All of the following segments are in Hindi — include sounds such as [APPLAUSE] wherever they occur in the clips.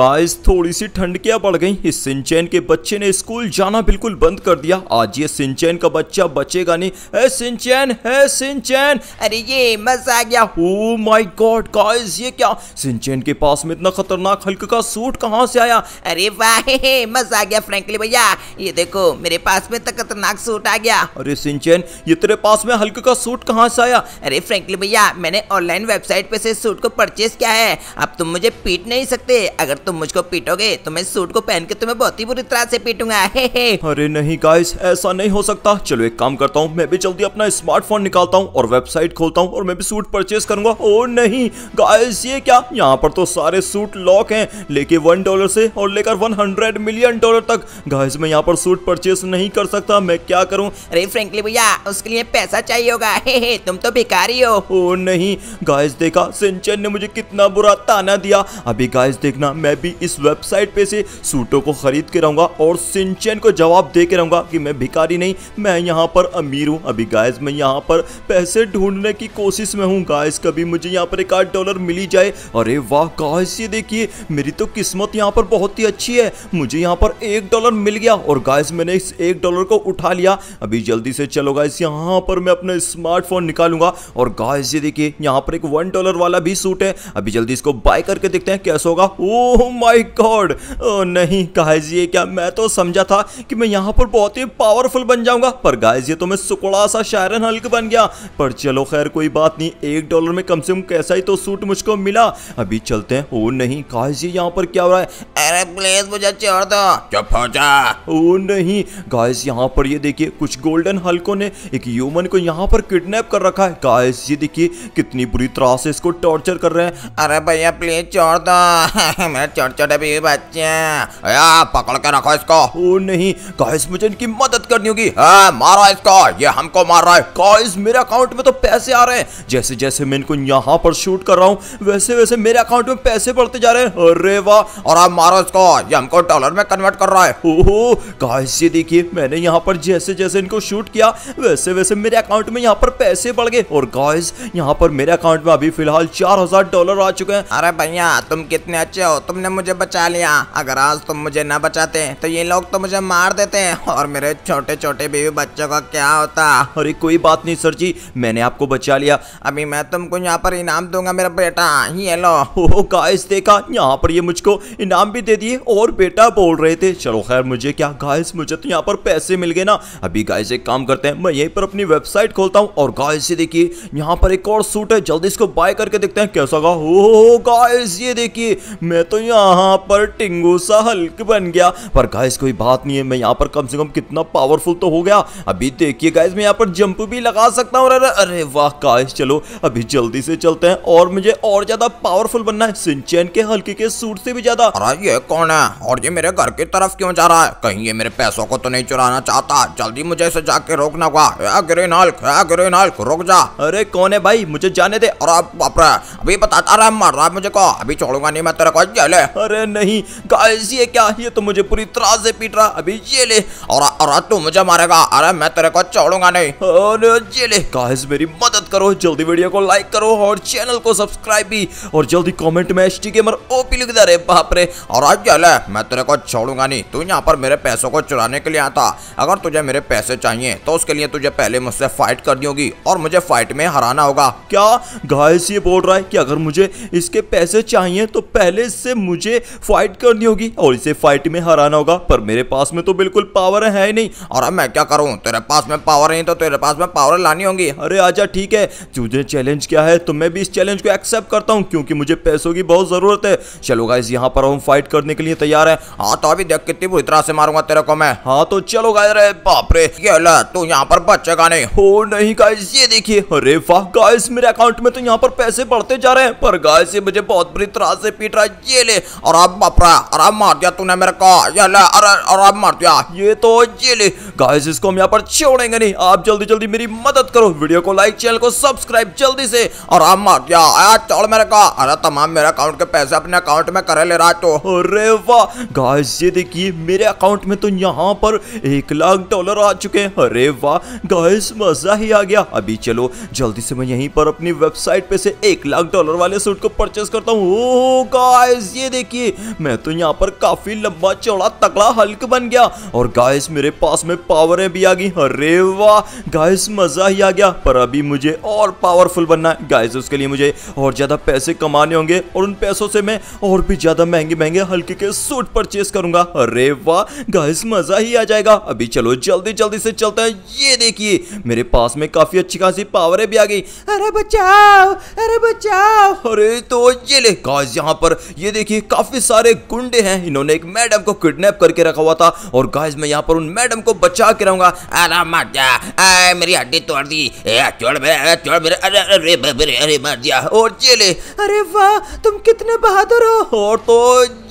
गाइस थोड़ी सी ठंड क्या पड़ गई इस सिंचैन के बच्चे ने स्कूल जाना बिल्कुल बंद कर दिया आज ये सिंचैन का बच्चा बचेगा नहीं ए सिंचैन है सिंचैन अरे ये मजा आ गया ओ माय गॉड गाइस ये क्या सिंचैन के पास में इतना खतरनाक हल्क का सूट कहाँ से आया अरे वाह मजा आ गया फ्रेंकली भैया ये देखो मेरे पास में इतना खतरनाक सूट आ गया अरे सिंचैन ये तेरे पास में हल्क का सूट कहाँ से आया अरे फ्रेंकली भैया मैंने ऑनलाइन वेबसाइट पे से सूट को परचेज किया है अब तुम मुझे पीट नहीं सकते अगर तुम मुझको पीटोगे तो मैं सूट को पहन के तुम्हें बहुत ही बुरी तरह से पीटूंगा [LAUGHS] हे हे अरे नहीं गाइस ऐसा नहीं हो सकता चलो एक काम करता हूँ मैं भी जल्दी अपना स्मार्टफोन निकालता हूँ और वेबसाइट खोलता हूँ और मैं भी सूट परचेज करूंगा ओ नहीं गाइस ये क्या यहाँ पर तो सारे सूट लॉक है लेके वन डॉलर से और लेकर वन हंड्रेड मिलियन डॉलर तक गाइस मैं यहाँ पर सूट परचेज नहीं कर सकता मैं क्या करूँ अरे फ्रेंकली भैया उसके लिए पैसा चाहिए होगा [LAUGHS] हे हे तुम तो भिखारी हो ओ नहीं गाइस देखा सिंचन ने मुझे कितना बुरा ताना दिया अभी गाइस देखना मैं मैं भी इस वेबसाइट पे से सूटों को खरीद के रहूंगा और सिंचन को जवाब दे के रहूंगा कि मैं भिकारी नहीं मैं यहाँ पर अमीर हूँ अभी गायस मैं यहाँ पर पैसे ढूंढने की कोशिश में हूँ गायस कभी मुझे यहाँ पर एक आठ डॉलर मिली जाए अरे वाह गायस ये देखिए मेरी तो किस्मत यहाँ पर बहुत ही अच्छी है मुझे यहाँ पर एक डॉलर मिल गया और गायस मैंने इस एक डॉलर को उठा लिया अभी जल्दी से चलो गायस यहाँ पर मैं अपना स्मार्टफोन निकालूंगा और गायस ये देखिए यहाँ पर एक वन डॉलर वाला भी सूट है अभी जल्दी इसको बाय करके देखते हैं कैसा होगा ओह माय oh गॉड नहीं गाइस ये क्या मैं तो समझा था कि मैं यहाँ पर बहुत ही पावरफुल बन जाऊंगा पर गाइस ये तो मैं सुकड़ा सा शायरन हल्क बन गया पर चलो खैर कोई बात नहीं एक डॉलर में कम से कम कैसा ही तो सूट मुझको मिला अभी चलते हैं ओ oh नहीं गाइस ये यहाँ पर क्या हो रहा है अरे प्लीज मुझे छोड़ दो चुप हो जा ओ oh नहीं गाइस यहाँ पर ये देखिए कुछ गोल्डन हल्कों ने एक ह्यूमन को यहाँ पर किडनैप कर रखा है गाइस ये देखिए कितनी बुरी तरह से इसको टॉर्चर कर रहे हैं अरे भैया प्लीज छोड़ दो [LAUGHS] मैं छोटे छोटे भी बच्चे हैं पकड़ के रखो इसको ओ नहीं गाइस मुझे इनकी मदद करनी होगी हाँ मारो इसको ये हमको मार रहा है गाइस मेरे अकाउंट में तो पैसे आ रहे हैं जैसे जैसे मैं इनको यहाँ पर शूट कर रहा हूँ वैसे वैसे मेरे अकाउंट में पैसे बढ़ते जा रहे हैं अरे वाह और आप मारो इसको ये हमको डॉलर में कन्वर्ट कर रहा है ओहो गाइस ये देखिए मैंने यहाँ पर जैसे जैसे इनको शूट किया वैसे वैसे मेरे अकाउंट में यहाँ पर पैसे बढ़ गए और गाइस यहाँ पर मेरे अकाउंट में अभी फिलहाल चार हजार डॉलर आ चुके हैं अरे भैया तुम कितने अच्छे हो तुम तुमने मुझे बचा लिया अगर आज तुम मुझे ना बचाते तो ये लोग तो मुझे मार देते हैं और मेरे छोटे छोटे बीवी बच्चों का क्या होता अरे कोई बात नहीं सर जी मैंने आपको बचा लिया अभी मैं तुमको यहाँ पर इनाम दूंगा मेरा बेटा ये लो हो गाइस देखा यहाँ पर ये मुझको इनाम भी दे दिए और बेटा बोल रहे थे चलो खैर मुझे क्या गाइस मुझे तो यहाँ पर पैसे मिल गए ना अभी गाइस एक काम करते हैं मैं यहीं पर अपनी वेबसाइट खोलता हूँ और गाइस ये देखिए यहाँ पर एक और सूट है जल्दी इसको बाय करके देखते हैं कैसा गा हो गाइस ये देखिए मैं तो यहाँ यहाँ पर टिंगू सा हल्क बन गया पर गाइस कोई बात नहीं है मैं यहाँ पर कम से कम कितना पावरफुल तो हो गया अभी देखिए गाइस मैं यहाँ पर जंप भी लगा सकता हूँ अरे अरे वाह गाइस चलो अभी जल्दी से चलते हैं और मुझे और ज्यादा पावरफुल बनना है सिंचैन के हल्के के सूट से भी ज्यादा अरे ये कौन है और ये मेरे घर की तरफ क्यों जा रहा है कहीं ये मेरे पैसों को तो नहीं चुराना चाहता जल्दी मुझे इसे जाके रोकना होगा ग्रीन हल्क ग्रीन हल्क रुक जा अरे कौन है भाई मुझे जाने दे अरे बाप रे अभी बताता रहा मार रहा मुझे को अभी छोड़ूंगा नहीं मैं तेरे को चले है अरे नहीं गाइस ये क्या ये तो मुझे पूरी तरह से पीट रहा अभी ये ले और और तू मुझे मारेगा अरे मैं तेरे को छोड़ूंगा नहीं अरे ये ले गाइस मेरी मदद करो जल्दी वीडियो को लाइक करो और चैनल को सब्सक्राइब भी और जल्दी कमेंट में एस गेमर ओपी लिख दे रे बाप रे और आज ये ले मैं तेरे को छोड़ूंगा नहीं तू यहां पर मेरे पैसों को चुराने के लिए आता अगर तुझे मेरे पैसे चाहिए तो उसके लिए तुझे पहले मुझसे फाइट करनी होगी और मुझे फाइट में हराना होगा क्या गाइस ये बोल रहा है कि अगर मुझे इसके पैसे चाहिए तो पहले इससे मुझे फाइट करनी होगी और इसे फाइट में हराना होगा पर मेरे पास में तो बिल्कुल पावर है ही नहीं और अब मैं क्या करूँ तेरे पास में पावर नहीं तो तेरे पास में पावर लानी होगी अरे आजा ठीक है तुझे चैलेंज क्या है तो मैं भी इस चैलेंज को एक्सेप्ट करता हूँ क्योंकि मुझे पैसों की बहुत ज़रूरत है चलो गाइज यहाँ पर हम फाइट करने के लिए तैयार है हाँ तो अभी देख कितनी बुरी तरह से मारूंगा तेरे को मैं हाँ तो चलो गाय अरे बाप रे तू यहाँ पर बचेगा नहीं हो नहीं गाइज ये देखिए अरे वाह गाइस मेरे अकाउंट में तो यहाँ पर पैसे बढ़ते जा रहे हैं पर गाइस ये मुझे बहुत बुरी तरह से पीट रहा है ये ले ले और अब बपरा और अब मार दिया तूने मेरे को ये ले अरे और अब मार दिया ये तो ये ले गाइस इसको हम यहाँ पर छोड़ेंगे नहीं आप जल्दी जल्दी मेरी मदद करो वीडियो को लाइक चैनल को सब्सक्राइब जल्दी से और अब मार दिया आया चल मेरे का अरे तमाम मेरे अकाउंट के पैसे अपने अकाउंट में करे ले रहा तो अरे वाह गाइस ये देखिए मेरे अकाउंट में तो यहाँ पर एक लाख डॉलर आ चुके हैं अरे वाह गाइस मजा ही आ गया अभी चलो जल्दी से मैं यहीं पर अपनी वेबसाइट पे से एक लाख डॉलर वाले सूट को परचेस करता हूँ गाइस oh, ये ये देखिए मैं तो यहाँ पर काफी लंबा चौड़ा तकड़ा हल्क बन गया और गाइस मेरे पास में पावरें भी आ गई अरे वाह गाइस मजा ही आ गया पर अभी मुझे और पावरफुल बनना है गाइस उसके लिए मुझे और ज्यादा पैसे कमाने होंगे और उन पैसों से मैं और भी ज्यादा महंगे महंगे हल्के के सूट परचेस करूंगा अरे वाह गाइस मजा ही आ जाएगा अभी चलो जल्दी जल्दी से चलते हैं ये देखिए मेरे पास में काफी अच्छी खासी पावरें भी आ गई अरे बचाओ अरे बचाओ अरे तो ये ले गाइस यहाँ पर ये देखिए देखिए काफी सारे गुंडे हैं इन्होंने एक मैडम को किडनैप करके रखा हुआ था और गाइस मैं यहाँ पर उन मैडम को बचा के रहूंगा अरे मर जा आए मेरी हड्डी तोड़ दी छोड़ मेरे छोड़ मेरे अरे अरे अरे अरे मर दिया और जेले अरे वाह तुम कितने बहादुर हो और तो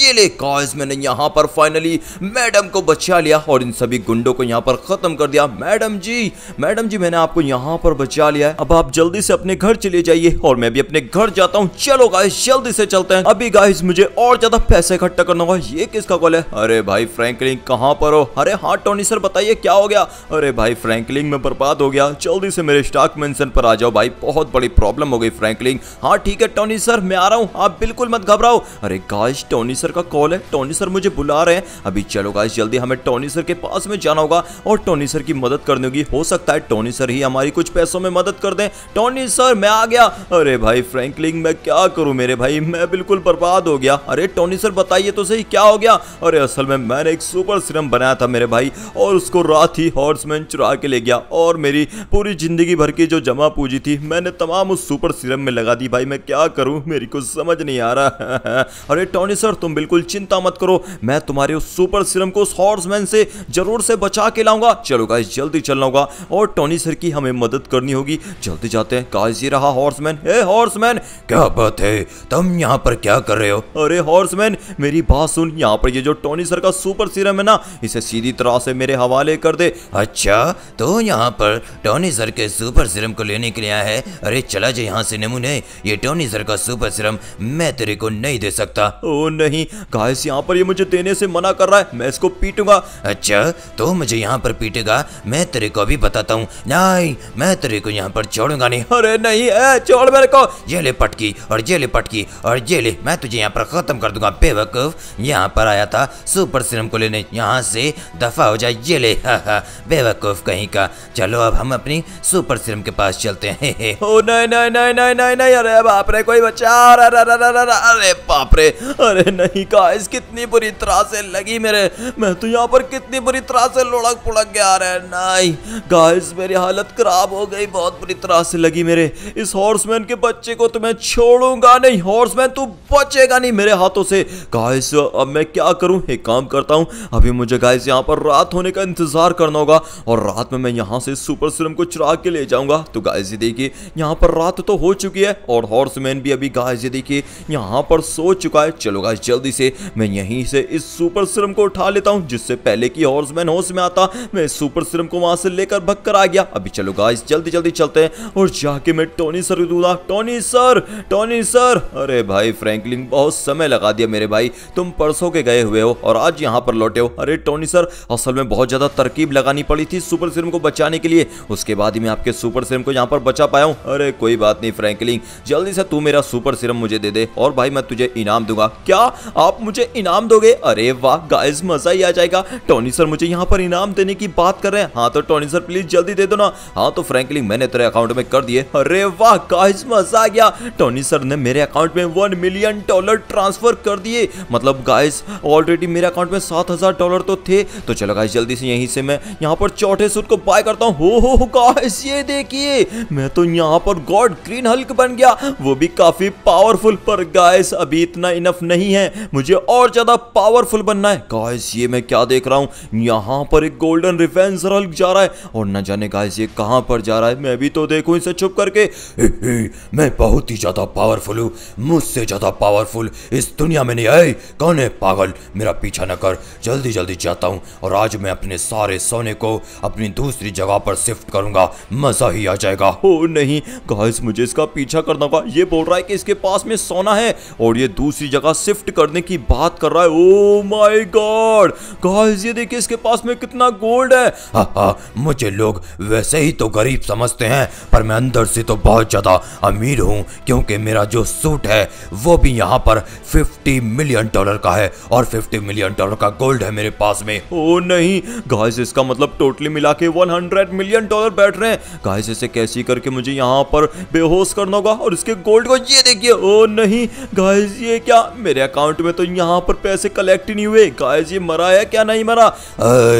जेले गाइस मैंने यहाँ पर फाइनली मैडम को बचा लिया और इन सभी गुंडों को यहाँ पर खत्म कर दिया मैडम जी मैडम जी मैंने आपको यहाँ पर बचा लिया अब आप जल्दी से अपने घर चले जाइए और मैं भी अपने घर जाता हूँ चलो गाइस जल्दी से चलते हैं अभी गाइस मुझे और ज्यादा पैसे इकट्ठा करना होगा ये किसका कॉल है अरे भाई फ्रैंकलिन कहाँ पर हो अरे हाँ टोनी सर बताइए क्या हो गया अरे भाई फ्रैंकलिन में बर्बाद हो गया जल्दी से मेरे स्टॉक मेंशन पर आ जाओ भाई बहुत बड़ी प्रॉब्लम हो गई फ्रैंकलिन हाँ ठीक है टोनी सर मैं आ रहा हूँ आप बिल्कुल मत घबराओ अरे गाइस टोनी सर का कॉल है टोनी सर मुझे बुला रहे हैं अभी चलो गाइस जल्दी हमें टोनी सर के पास में जाना होगा और टोनी सर की मदद करनी होगी हो सकता है टोनी सर ही हमारी कुछ पैसों में मदद कर दें टोनी सर मैं आ गया अरे भाई फ्रैंकलिन मैं क्या करूँ मेरे भाई मैं बिल्कुल बर्बाद हो गया गया अरे टोनी सर बताइए तो सही क्या हो गया अरे असल में मैंने एक सुपर सिरम बनाया था मेरे भाई और उसको रात ही हॉर्समैन चुरा के ले गया और मेरी पूरी जिंदगी भर की जो जमा पूजी थी मैंने तमाम उस सुपर सिरम में लगा दी भाई मैं क्या करूँ मेरी कुछ समझ नहीं आ रहा अरे टोनी सर तुम बिल्कुल चिंता मत करो मैं तुम्हारे उस सुपर सिरम को उस हॉर्समैन से जरूर से बचा के लाऊंगा चलो गाइस जल्दी चलना होगा और टोनी सर की हमें मदद करनी होगी जल्दी जाते हैं गाइस ये रहा हॉर्समैन हॉर्समैन क्या बात है तुम यहाँ पर क्या कर रहे हो अरे हॉर्समैन मेरी बात सुन यहाँ पर ये जो टोनी सर का सुपर सीरम है ना इसे सीधी तरह से मेरे हवाले कर दे अच्छा तो यहाँ पर टोनी सर के सुपर सीरम को लेने के लिए आया है अरे चला जाए यहाँ से नमूने ये टोनी सर का सुपर सीरम मैं तेरे को नहीं दे सकता ओ नहीं गाइस यहाँ पर ये मुझे देने से मना कर रहा है मैं इसको पीटूंगा अच्छा तो मुझे यहाँ पर पीटेगा मैं तेरे को अभी बताता हूँ नहीं मैं तेरे को यहाँ पर छोड़ूंगा नहीं अरे नहीं छोड़ मेरे को ये ले पटकी और ये ले पटकी और ये ले मैं तुझे यहाँ पर खत्म कर दूंगा बेवकूफ यहाँ पर आया था सुपर सिरम को लेने यहाँ से दफा हो जाए ये ले हा हा बेवकूफ कहीं का चलो अब हम अपनी सुपर सिरम के पास चलते हैं हे [LAUGHS] हे। ओ नहीं नहीं नहीं नहीं नहीं नहीं अरे बाप रे कोई बचा अरे अरे बाप रे अरे नहीं का इस कितनी बुरी तरह से लगी मेरे मैं तो यहाँ पर कितनी बुरी तरह से लुढ़क पुड़क गया अरे नहीं गाइस मेरी हालत खराब हो गई बहुत बुरी तरह से लगी मेरे इस हॉर्समैन के बच्चे को तो मैं छोड़ूंगा नहीं हॉर्समैन तू बचेगा नहीं मेरे मेरे हाथों से गाइस अब मैं क्या करूं एक काम करता हूं अभी मुझे गाइस यहां पर रात होने का इंतजार करना होगा और रात में मैं यहां से सुपर सिरम को चुरा के ले जाऊंगा तो गाइस ये देखिए यहां पर रात तो हो चुकी है और हॉर्समैन भी अभी गाइस ये देखिए यहां पर सो चुका है चलो गाइस जल्दी से मैं यहीं से इस सुपर सिरम को उठा लेता हूँ जिससे पहले कि हॉर्समैन होश में आता मैं सुपर सिरम को वहां से लेकर भग कर आ गया अभी चलो गाइस जल्दी जल्दी चलते हैं और जाके मैं टोनी सर को दूंगा टोनी सर टोनी सर अरे भाई फ्रैंकलिन बहुत समय लगा दिया मेरे भाई तुम परसों के गए हुए हो और आज यहाँ पर लौटे हो अरे टोनी सर असल में बहुत ज़्यादा तरकीब लगानी पड़ी थी सुपर सिरम को बचाने के लिए उसके बाद ही मैं आपके सुपर सिरम को यहाँ पर बचा पाया हूँ अरे कोई बात नहीं फ्रेंकलिंग जल्दी से तू मेरा सुपर सिरम मुझे दे दे और भाई मैं तुझे इनाम दूंगा क्या आप मुझे इनाम दोगे अरे वाह गाइस मजा ही आ जाएगा टोनी सर मुझे यहाँ पर इनाम देने की बात कर रहे हैं हाँ तो टोनी सर प्लीज जल्दी दे दो ना हाँ तो फ्रेंकलिंग मैंने तेरे अकाउंट में कर दिए अरे वाह गाइस मजा आ गया टोनी सर ने मेरे अकाउंट में वन मिलियन डॉलर ट्रांसफर कर दिए मतलब गाइस ऑलरेडी मेरे अकाउंट में सात हजार डॉलर तो थे तो चलो गाइस जल्दी से यहीं से मैं यहाँ पर चौथे सूट को बाय करता हूँ हो हो गाइस ये देखिए मैं तो यहाँ पर गॉड ग्रीन हल्क बन गया वो भी काफी पावरफुल पर गाइस अभी इतना इनफ नहीं है मुझे और ज्यादा पावरफुल बनना है गाइस ये मैं क्या देख रहा हूँ यहाँ पर एक गोल्डन रिफेंसर हल्क जा रहा है और न जाने गाइस ये कहाँ पर जा रहा है मैं भी तो देखू इसे छुप करके हे, [LAUGHS] हे, मैं बहुत ही ज्यादा पावरफुल हूँ मुझसे ज्यादा पावरफुल इस दुनिया में नहीं आए कौन है पागल मेरा पीछा न कर जल्दी जल्दी जाता हूँ और आज मैं अपने सारे सोने को अपनी दूसरी जगह पर शिफ्ट करूंगा मजा ही आ जाएगा हो नहीं गाइस मुझे इसका पीछा करना होगा ये बोल रहा है कि इसके पास में सोना है और ये दूसरी जगह शिफ्ट करने की बात कर रहा है ओ माय गॉड गाइस ये देखिए इसके पास में कितना गोल्ड है हा हा मुझे लोग वैसे ही तो गरीब समझते हैं पर मैं अंदर से तो बहुत ज़्यादा अमीर हूँ क्योंकि मेरा जो सूट है वो भी यहाँ पर 50 मिलियन डॉलर का है और 50 मिलियन डॉलर का गोल्ड है मेरे पास में ओ नहीं गाइस इसका मतलब टोटली मिला के वन मिलियन डॉलर बैठ रहे हैं गाइस इसे कैसी करके मुझे यहाँ पर बेहोश करना होगा और इसके गोल्ड को ये देखिए ओ नहीं गाइस ये क्या मेरे अकाउंट में तो यहाँ पर पैसे कलेक्ट नहीं हुए गाइस ये मरा है क्या नहीं मरा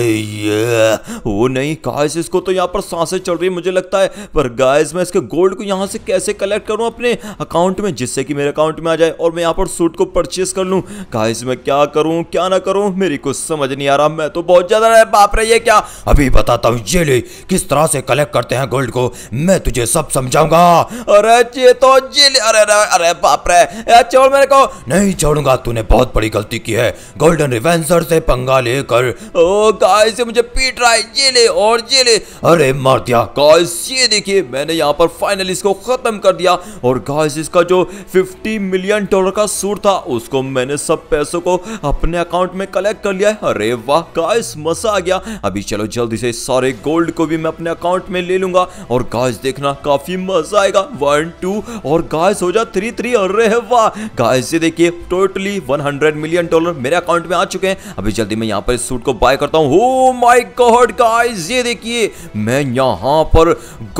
ये ओ नहीं गाइस इसको तो यहाँ पर सांसें चल रही मुझे लगता है पर गाइस मैं इसके गोल्ड को यहाँ से कैसे कलेक्ट करूँ अपने अकाउंट में जिससे कि मेरे अकाउंट में आ जाए और मैं यहाँ पर सूट को परचेस कर लूँ कहा इसमें क्या करूँ क्या ना करूँ मेरी कुछ समझ नहीं आ रहा मैं तो बहुत ज़्यादा बाप रही है क्या अभी बताता हूँ ये ले किस तरह से कलेक्ट करते हैं गोल्ड को मैं तुझे सब समझाऊंगा अरे ये तो जेल अरे अरे अरे बाप रे छोड़ मेरे को नहीं छोड़ूंगा तूने बहुत बड़ी गलती की है गोल्डन रिवेंसर से पंगा लेकर ओ गाय से मुझे पीट रहा है ये ले और ये ले अरे मार दिया गाइस ये देखिए मैंने यहाँ पर फाइनली इसको खत्म कर दिया और गाइस इसका जो 50 मिलियन डॉलर का सूट मशहूर था उसको मैंने सब पैसों को अपने अकाउंट में कलेक्ट कर लिया है अरे वाह गाइस मजा आ गया अभी चलो जल्दी से सारे गोल्ड को भी मैं अपने अकाउंट में ले लूंगा और गाइस देखना काफी मजा आएगा वन टू और गाइस हो जा थ्री थ्री अरे वाह गाइस ये देखिए टोटली 100 मिलियन डॉलर मेरे अकाउंट में आ चुके हैं अभी जल्दी मैं यहाँ पर इस सूट को बाय करता हूँ हो माई गॉड गाइस ये देखिए मैं यहाँ पर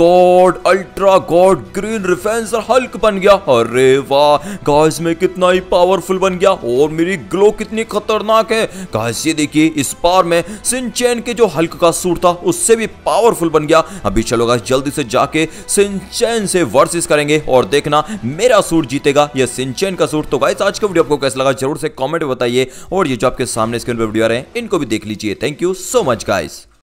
गॉड अल्ट्रा गॉड ग्रीन रिफेंसर हल्क बन गया अरे वाह गाइस मैं कितना ही भाई पावरफुल बन गया और मेरी ग्लो कितनी खतरनाक है गाइस ये देखिए इस पार में सिंचैन के जो हल्क का सूट था उससे भी पावरफुल बन गया अभी चलो गाइस जल्दी से जाके सिंचैन से वर्सेस करेंगे और देखना मेरा सूट जीतेगा या सिंचैन का सूट तो गाइस आज का वीडियो आपको कैसा लगा जरूर से कमेंट बताइए और ये जो आपके सामने स्क्रीन पर वीडियो आ रहे हैं इनको भी देख लीजिए thank you so much guys